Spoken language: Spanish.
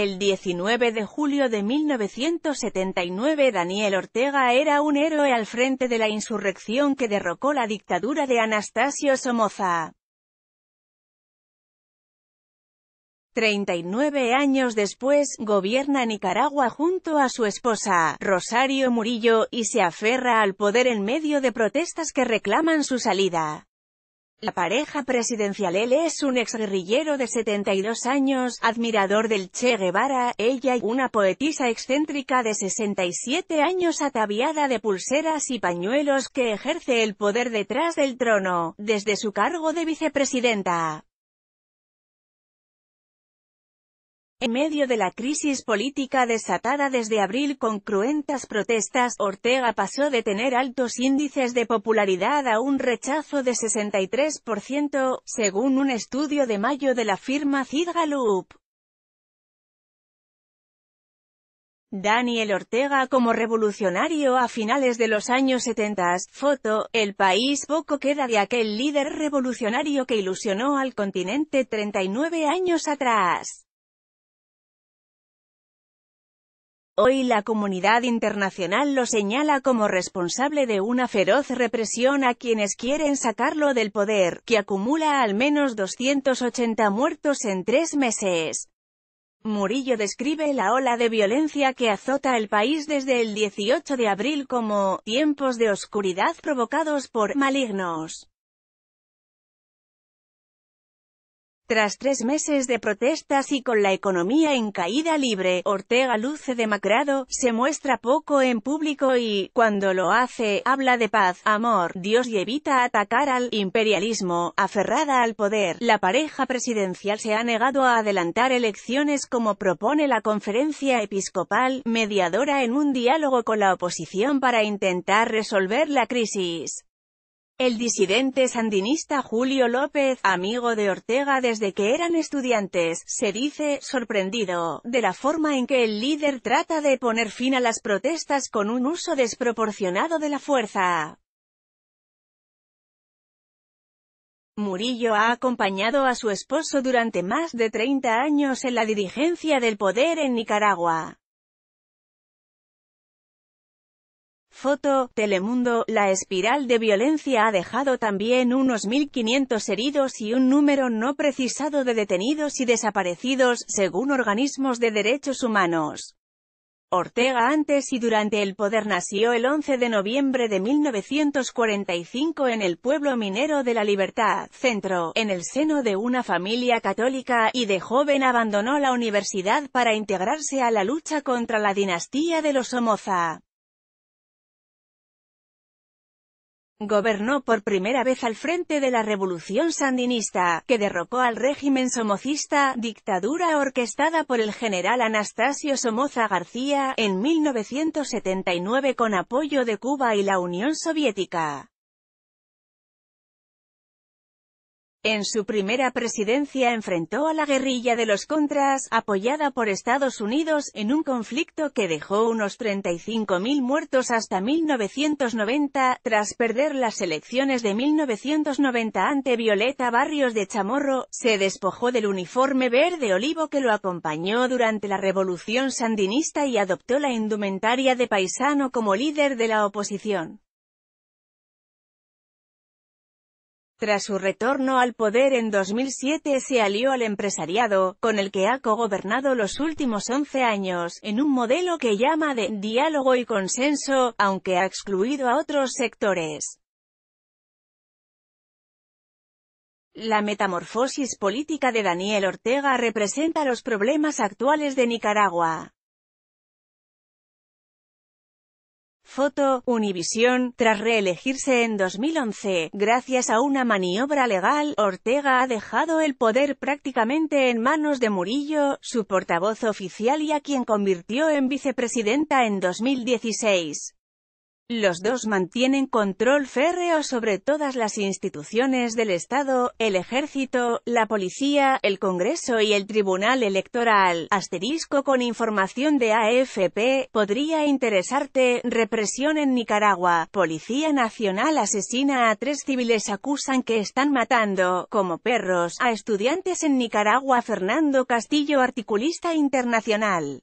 El 19 de julio de 1979 Daniel Ortega era un héroe al frente de la insurrección que derrocó la dictadura de Anastasio Somoza. 39 años después, gobierna Nicaragua junto a su esposa, Rosario Murillo, y se aferra al poder en medio de protestas que reclaman su salida. La pareja presidencial él es un ex guerrillero de 72 años, admirador del Che Guevara, ella y una poetisa excéntrica de 67 años ataviada de pulseras y pañuelos que ejerce el poder detrás del trono, desde su cargo de vicepresidenta. En medio de la crisis política desatada desde abril con cruentas protestas, Ortega pasó de tener altos índices de popularidad a un rechazo de 63%, según un estudio de mayo de la firma Galup. Daniel Ortega como revolucionario a finales de los años 70, foto, el país poco queda de aquel líder revolucionario que ilusionó al continente 39 años atrás. Hoy la comunidad internacional lo señala como responsable de una feroz represión a quienes quieren sacarlo del poder, que acumula al menos 280 muertos en tres meses. Murillo describe la ola de violencia que azota el país desde el 18 de abril como «tiempos de oscuridad provocados por malignos». Tras tres meses de protestas y con la economía en caída libre, Ortega luce demacrado, se muestra poco en público y, cuando lo hace, habla de paz, amor, Dios y evita atacar al imperialismo, aferrada al poder. La pareja presidencial se ha negado a adelantar elecciones como propone la conferencia episcopal, mediadora en un diálogo con la oposición para intentar resolver la crisis. El disidente sandinista Julio López, amigo de Ortega desde que eran estudiantes, se dice, sorprendido, de la forma en que el líder trata de poner fin a las protestas con un uso desproporcionado de la fuerza. Murillo ha acompañado a su esposo durante más de 30 años en la dirigencia del poder en Nicaragua. Foto, Telemundo, la espiral de violencia ha dejado también unos 1.500 heridos y un número no precisado de detenidos y desaparecidos, según organismos de derechos humanos. Ortega antes y durante el poder nació el 11 de noviembre de 1945 en el pueblo minero de la Libertad, centro, en el seno de una familia católica, y de joven abandonó la universidad para integrarse a la lucha contra la dinastía de los Somoza. Gobernó por primera vez al frente de la Revolución Sandinista, que derrocó al régimen somocista, dictadura orquestada por el general Anastasio Somoza García, en 1979 con apoyo de Cuba y la Unión Soviética. En su primera presidencia enfrentó a la guerrilla de los Contras, apoyada por Estados Unidos, en un conflicto que dejó unos 35.000 muertos hasta 1990, tras perder las elecciones de 1990 ante Violeta Barrios de Chamorro, se despojó del uniforme verde olivo que lo acompañó durante la Revolución Sandinista y adoptó la indumentaria de paisano como líder de la oposición. Tras su retorno al poder en 2007 se alió al empresariado, con el que ha cogobernado los últimos 11 años, en un modelo que llama de «diálogo y consenso», aunque ha excluido a otros sectores. La metamorfosis política de Daniel Ortega representa los problemas actuales de Nicaragua. Foto, Univisión, tras reelegirse en 2011, gracias a una maniobra legal, Ortega ha dejado el poder prácticamente en manos de Murillo, su portavoz oficial y a quien convirtió en vicepresidenta en 2016. Los dos mantienen control férreo sobre todas las instituciones del Estado, el Ejército, la Policía, el Congreso y el Tribunal Electoral. Asterisco con información de AFP, podría interesarte, represión en Nicaragua, Policía Nacional asesina a tres civiles acusan que están matando, como perros, a estudiantes en Nicaragua Fernando Castillo articulista internacional.